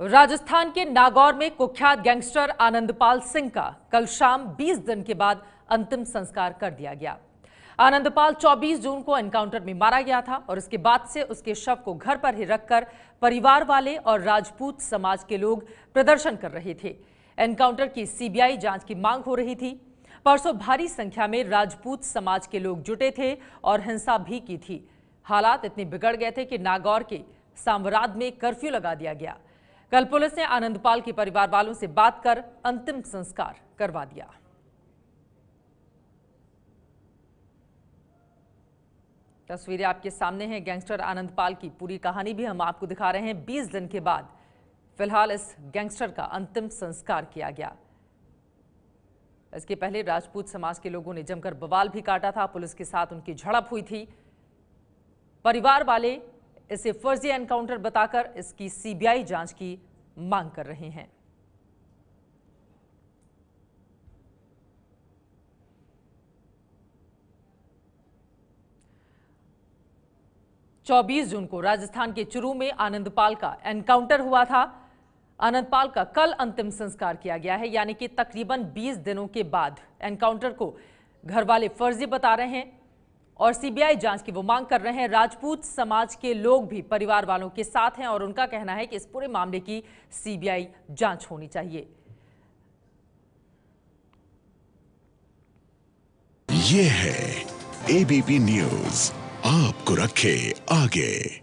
राजस्थान के नागौर में कुख्यात गैंगस्टर आनंदपाल सिंह का कल शाम 20 दिन के बाद अंतिम संस्कार कर दिया गया आनंदपाल 24 जून को एनकाउंटर में मारा गया था और इसके बाद से उसके शव को घर पर ही रखकर परिवार वाले और राजपूत समाज के लोग प्रदर्शन कर रहे थे एनकाउंटर की सीबीआई जांच की मांग हो रही थी परसों भारी संख्या में राजपूत समाज के लोग जुटे थे और हिंसा भी की थी हालात इतने बिगड़ गए थे कि नागौर के सामराद में कर्फ्यू लगा दिया गया कल पुलिस ने आनंदपाल के परिवार वालों से बात कर अंतिम संस्कार करवा दिया तस्वीरें आपके सामने हैं गैंगस्टर आनंदपाल की पूरी कहानी भी हम आपको दिखा रहे हैं 20 दिन के बाद फिलहाल इस गैंगस्टर का अंतिम संस्कार किया गया इसके पहले राजपूत समाज के लोगों ने जमकर बवाल भी काटा था पुलिस के साथ उनकी झड़प हुई थी परिवार वाले इसे फर्जी एनकाउंटर बताकर इसकी सीबीआई जांच की मांग कर रहे हैं चौबीस जून को राजस्थान के चुरू में आनंदपाल का एनकाउंटर हुआ था आनंदपाल का कल अंतिम संस्कार किया गया है यानी कि तकरीबन 20 दिनों के बाद एनकाउंटर को घर वाले फर्जी बता रहे हैं और सीबीआई जांच की वो मांग कर रहे हैं राजपूत समाज के लोग भी परिवार वालों के साथ हैं और उनका कहना है कि इस पूरे मामले की सीबीआई जांच होनी चाहिए ये है एबीपी न्यूज आपको रखे आगे